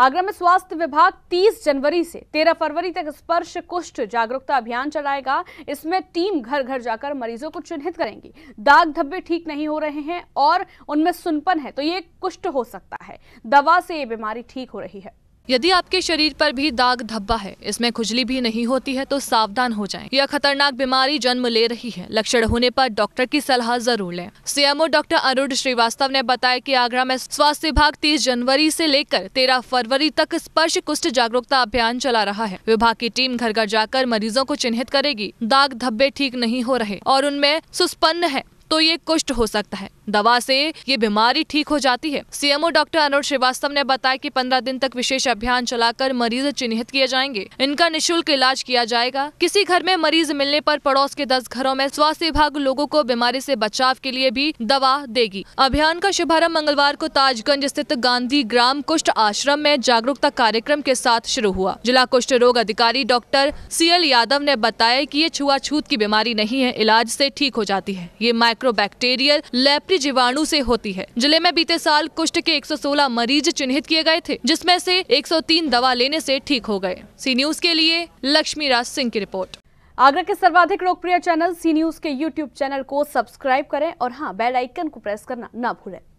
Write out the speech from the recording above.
आगरा में स्वास्थ्य विभाग 30 जनवरी से 13 फरवरी तक स्पर्श कुष्ठ जागरूकता अभियान चलाएगा इसमें टीम घर घर जाकर मरीजों को चिन्हित करेंगी दाग धब्बे ठीक नहीं हो रहे हैं और उनमें सुनपन है तो ये कुष्ठ हो सकता है दवा से ये बीमारी ठीक हो रही है यदि आपके शरीर पर भी दाग धब्बा है इसमें खुजली भी नहीं होती है तो सावधान हो जाएं। यह खतरनाक बीमारी जन्म ले रही है लक्षण होने पर डॉक्टर की सलाह जरूर लें। सीएमओ डॉक्टर अरुण श्रीवास्तव ने बताया कि आगरा में स्वास्थ्य विभाग 30 जनवरी से लेकर 13 फरवरी तक स्पर्श कुष्ठ जागरूकता अभियान चला रहा है विभाग की टीम घर घर जाकर मरीजों को चिन्हित करेगी दाग धब्बे ठीक नहीं हो रहे और उनमें सुस्पन्न है तो ये कुष्ठ हो सकता है दवा से ये बीमारी ठीक हो जाती है सीएमओ डॉक्टर अनुज श्रीवास्तव ने बताया कि 15 दिन तक विशेष अभियान चलाकर मरीज चिन्हित किए जाएंगे इनका निशुल्क इलाज किया जाएगा किसी घर में मरीज मिलने पर पड़ोस के दस घरों में स्वास्थ्य विभाग लोगो को बीमारी ऐसी बचाव के लिए भी दवा देगी अभियान का शुभारम्भ मंगलवार को ताजगंज स्थित गांधी ग्राम कुष्ठ आश्रम में जागरूकता कार्यक्रम के साथ शुरू हुआ जिला कुष्ठ रोग अधिकारी डॉक्टर सी यादव ने बताया की ये छुआछूत की बीमारी नहीं है इलाज ऐसी ठीक हो जाती है ये माइक्रो माइक्रोबैक्टीरियल लेप्री जीवाणु से होती है जिले में बीते साल कुष्ठ के 116 मरीज चिन्हित किए गए थे जिसमें से 103 दवा लेने से ठीक हो गए सी न्यूज के लिए लक्ष्मी राज सिंह की रिपोर्ट आगरा के सर्वाधिक लोकप्रिय चैनल सी न्यूज के यूट्यूब चैनल को सब्सक्राइब करें और हाँ बेल आइकन को प्रेस करना न भूलें